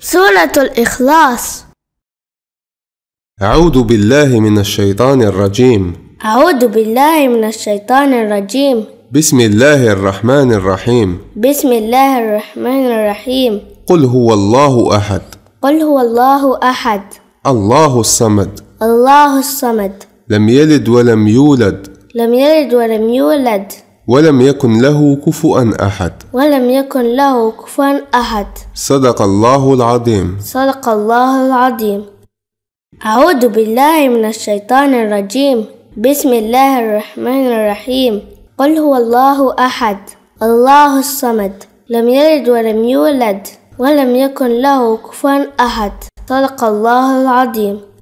سورة الإخلاص أعوذ بالله من الشيطان الرجيم أعوذ بالله من الشيطان الرجيم بسم الله الرحمن الرحيم بسم الله الرحمن الرحيم قل هو الله أحد قل هو الله أحد الله الصمد الله الصمد لم يلد ولم يولد لم يلد ولم يولد ولم يكن له كفؤا أحد ولم يكن له كفؤا أحد صدق الله العظيم صدق الله العظيم أعوذ بالله من الشيطان الرجيم بسم الله الرحمن الرحيم قل هو الله أحد الله الصمد لم يلد ولم يولد ولم يكن له كفوا أحد صدق الله العظيم